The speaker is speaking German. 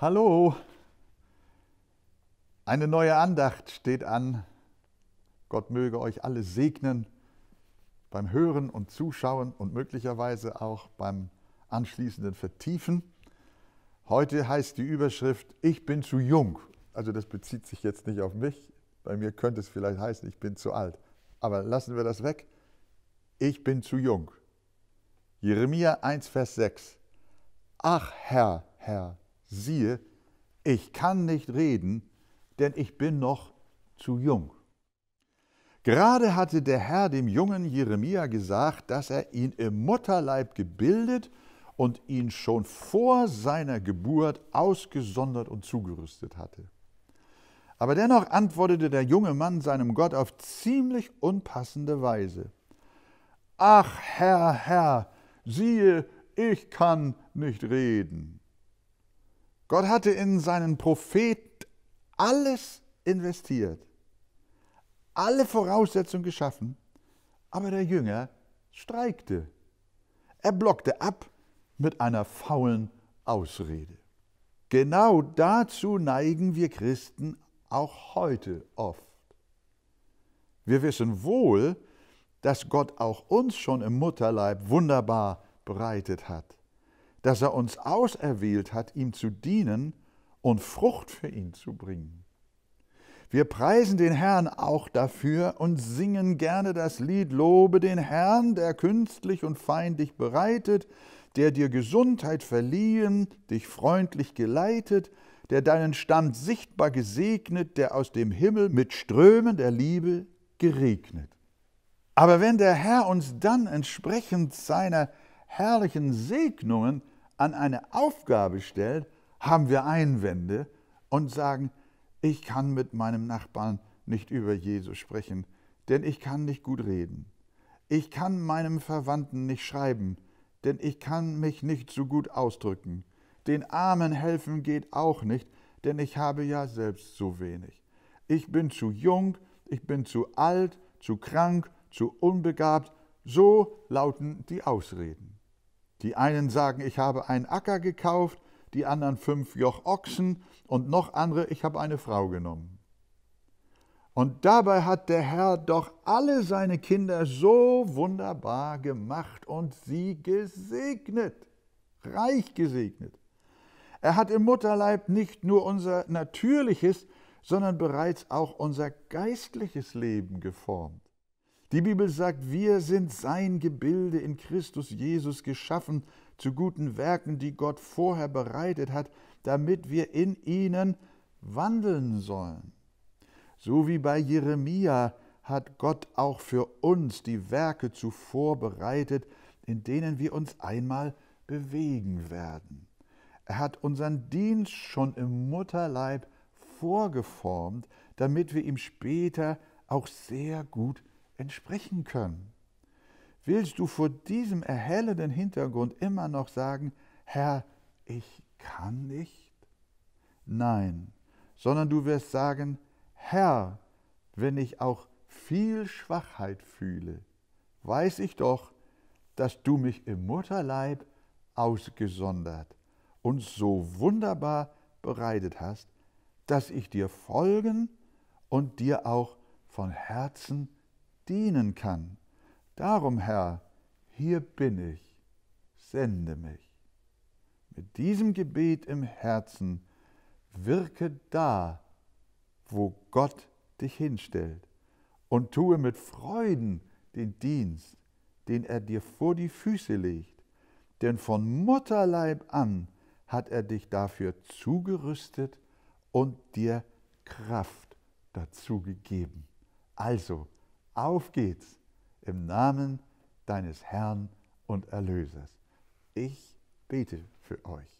Hallo, eine neue Andacht steht an. Gott möge euch alle segnen beim Hören und Zuschauen und möglicherweise auch beim anschließenden Vertiefen. Heute heißt die Überschrift, ich bin zu jung. Also das bezieht sich jetzt nicht auf mich. Bei mir könnte es vielleicht heißen, ich bin zu alt. Aber lassen wir das weg. Ich bin zu jung. Jeremia 1, Vers 6. Ach Herr, Herr, siehe, ich kann nicht reden, denn ich bin noch zu jung. Gerade hatte der Herr dem jungen Jeremia gesagt, dass er ihn im Mutterleib gebildet und ihn schon vor seiner Geburt ausgesondert und zugerüstet hatte. Aber dennoch antwortete der junge Mann seinem Gott auf ziemlich unpassende Weise. Ach Herr, Herr, siehe, ich kann nicht reden. Gott hatte in seinen Propheten alles investiert, alle Voraussetzungen geschaffen, aber der Jünger streikte. Er blockte ab mit einer faulen Ausrede. Genau dazu neigen wir Christen auch heute oft. Wir wissen wohl, dass Gott auch uns schon im Mutterleib wunderbar bereitet hat dass er uns auserwählt hat, ihm zu dienen und Frucht für ihn zu bringen. Wir preisen den Herrn auch dafür und singen gerne das Lied Lobe den Herrn, der künstlich und feindlich bereitet, der dir Gesundheit verliehen, dich freundlich geleitet, der deinen Stand sichtbar gesegnet, der aus dem Himmel mit Strömen der Liebe geregnet. Aber wenn der Herr uns dann entsprechend seiner herrlichen Segnungen an eine Aufgabe stellt, haben wir Einwände und sagen, ich kann mit meinem Nachbarn nicht über Jesus sprechen, denn ich kann nicht gut reden. Ich kann meinem Verwandten nicht schreiben, denn ich kann mich nicht so gut ausdrücken. Den Armen helfen geht auch nicht, denn ich habe ja selbst so wenig. Ich bin zu jung, ich bin zu alt, zu krank, zu unbegabt, so lauten die Ausreden. Die einen sagen, ich habe einen Acker gekauft, die anderen fünf Joch Ochsen und noch andere, ich habe eine Frau genommen. Und dabei hat der Herr doch alle seine Kinder so wunderbar gemacht und sie gesegnet, reich gesegnet. Er hat im Mutterleib nicht nur unser natürliches, sondern bereits auch unser geistliches Leben geformt. Die Bibel sagt, wir sind sein Gebilde in Christus Jesus geschaffen zu guten Werken, die Gott vorher bereitet hat, damit wir in ihnen wandeln sollen. So wie bei Jeremia hat Gott auch für uns die Werke zuvor bereitet, in denen wir uns einmal bewegen werden. Er hat unseren Dienst schon im Mutterleib vorgeformt, damit wir ihm später auch sehr gut entsprechen können? Willst du vor diesem erhellenden Hintergrund immer noch sagen, Herr, ich kann nicht? Nein, sondern du wirst sagen, Herr, wenn ich auch viel Schwachheit fühle, weiß ich doch, dass du mich im Mutterleib ausgesondert und so wunderbar bereitet hast, dass ich dir folgen und dir auch von Herzen dienen kann. Darum, Herr, hier bin ich, sende mich. Mit diesem Gebet im Herzen wirke da, wo Gott dich hinstellt und tue mit Freuden den Dienst, den er dir vor die Füße legt, denn von Mutterleib an hat er dich dafür zugerüstet und dir Kraft dazu gegeben. Also, auf geht's im Namen deines Herrn und Erlösers. Ich bete für euch.